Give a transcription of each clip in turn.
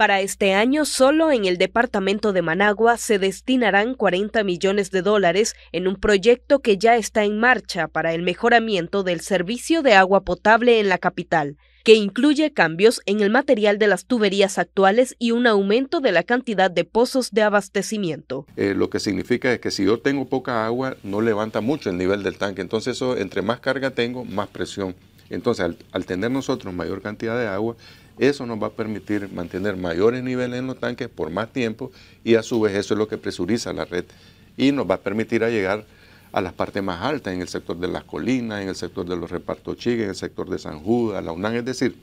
Para este año, solo en el departamento de Managua se destinarán 40 millones de dólares en un proyecto que ya está en marcha para el mejoramiento del servicio de agua potable en la capital, que incluye cambios en el material de las tuberías actuales y un aumento de la cantidad de pozos de abastecimiento. Eh, lo que significa es que si yo tengo poca agua, no levanta mucho el nivel del tanque, entonces eso, entre más carga tengo, más presión entonces, al, tener nosotros mayor cantidad de agua, eso nos va a permitir mantener mayores niveles en los tanques por más tiempo y a su vez eso es lo que presuriza la red y nos va a permitir llegar a las partes más altas, en el sector de las colinas, en el sector de los repartos chigues, en el sector de San Judas, la UNAM, es decir,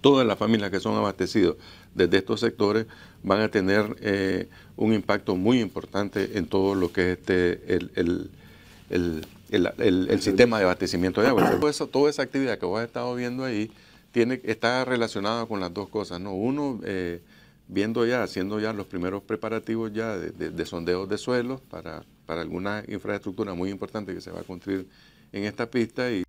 todas las familias que son abastecidas desde estos sectores van a tener eh, un impacto muy importante en todo lo que es este, el el, el, sistema de abastecimiento de agua. toda esa actividad que vos has estado viendo ahí tiene, está relacionada con las dos cosas. ¿no? Uno, eh, viendo ya, haciendo ya los primeros preparativos ya de, de, de sondeos de suelos para, para alguna infraestructura muy importante que se va a construir en esta pista y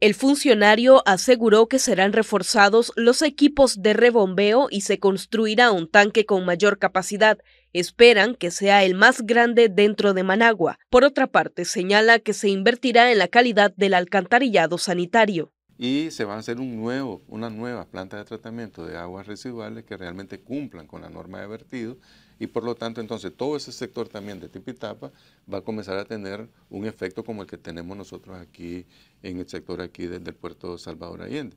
el funcionario aseguró que serán reforzados los equipos de rebombeo y se construirá un tanque con mayor capacidad. Esperan que sea el más grande dentro de Managua. Por otra parte, señala que se invertirá en la calidad del alcantarillado sanitario y se van a hacer un nuevo, una nueva planta de tratamiento de aguas residuales que realmente cumplan con la norma de vertido y por lo tanto entonces todo ese sector también de Tipitapa va a comenzar a tener un efecto como el que tenemos nosotros aquí en el sector aquí desde el puerto Salvador Allende.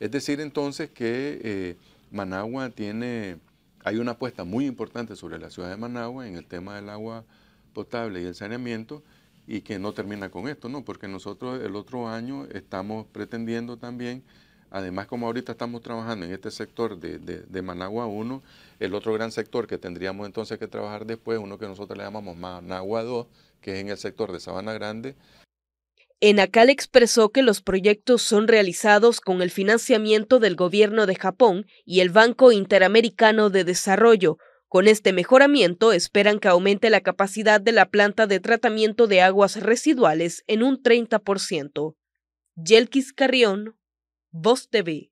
Es decir entonces que eh, Managua tiene, hay una apuesta muy importante sobre la ciudad de Managua en el tema del agua potable y el saneamiento, y que no termina con esto, ¿no? Porque nosotros el otro año estamos pretendiendo también, además como ahorita estamos trabajando en este sector de, de Managua 1, el otro gran sector que tendríamos entonces que trabajar después, uno que nosotros le llamamos Managua 2, que es en el sector de Sabana Grande, En Enacal expresó que los proyectos son realizados con el financiamiento del gobierno de Japón y el Banco Interamericano de Desarrollo, con este mejoramiento esperan que aumente la capacidad de la planta de tratamiento de aguas residuales en un 30%. Yelkis Carrión, Voz TV.